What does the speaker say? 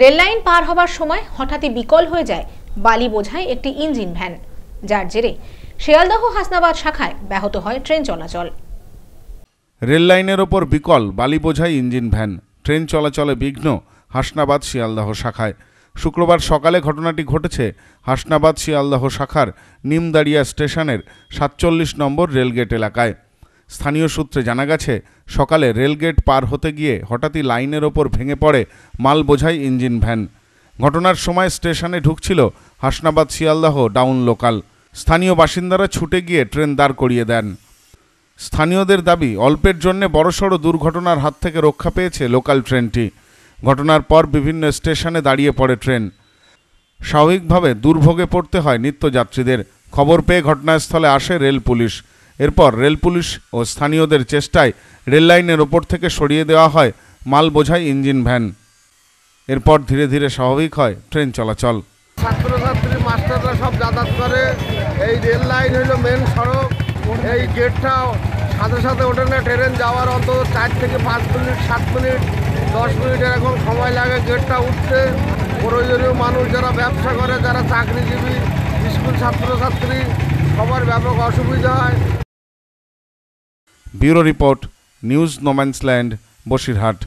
rail line পার হবার সময় হঠাৎই বিকল হয়ে যায় বালি বোঝায় একটি ইঞ্জিন ভ্যান যার জেরে শিয়ালদহ হাসনাবাদ শাখায় ব্যাহত হয় ট্রেন চলাচল রেললাইনের ওপর বিকল বালি বোঝায় ইঞ্জিন ভ্যান ট্রেন চলাচলে বিঘ্ন হাসনাবাদ শিয়ালদহ শাখায় শুক্রবার সকালে ঘটনাটি ঘটেছে হাসনাবাদ শিয়ালদহ শাখার নিমদাড়িয়া স্টেশনের সাতচল্লিশ নম্বর রেলগেট এলাকায় স্থানীয় সূত্রে জানা গেছে সকালে রেলগেট পার হতে গিয়ে হঠাৎই লাইনের ওপর ভেঙে পড়ে মাল বোঝাই ইঞ্জিন ভ্যান ঘটনার সময় স্টেশনে ঢুকছিল হাসনাবাদ শিয়ালদাহ ডাউন লোকাল স্থানীয় বাসিন্দারা ছুটে গিয়ে ট্রেন দাঁড় করিয়ে দেন স্থানীয়দের দাবি অল্পের জন্য বড়সড় দুর্ঘটনার হাত থেকে রক্ষা পেয়েছে লোকাল ট্রেনটি ঘটনার পর বিভিন্ন স্টেশনে দাঁড়িয়ে পড়ে ট্রেন স্বাভাবিকভাবে দুর্ভোগে পড়তে হয় নিত্যযাত্রীদের খবর পেয়ে ঘটনাস্থলে আসে রেল পুলিশ এরপর রেল পুলিশ ও স্থানীয়দের চেষ্টায় রেললাইনের ওপর থেকে সরিয়ে দেওয়া হয় মাল বোঝাই ইঞ্জিন ভ্যান এরপর ধীরে ধীরে স্বাভাবিক হয় ট্রেন চলাচল ছাত্রছাত্রী মাস্টাররা সব যাতায়াত করে এই রেল লাইন হইল মেন সড়ক এই গেটটা সাথে সাথে ওঠে না ট্রেন যাওয়ার অন্তত চার থেকে পাঁচ মিনিট সাত মিনিট দশ মিনিট এরকম সময় লাগে গেটটা উঠতে প্রয়োজনীয় মানুষ যারা ব্যবসা করে যারা চাকরিজীবী স্কুল ছাত্রছাত্রী সবার ব্যাপক অসুবিধা হয় bureau report news no man's land Basirhat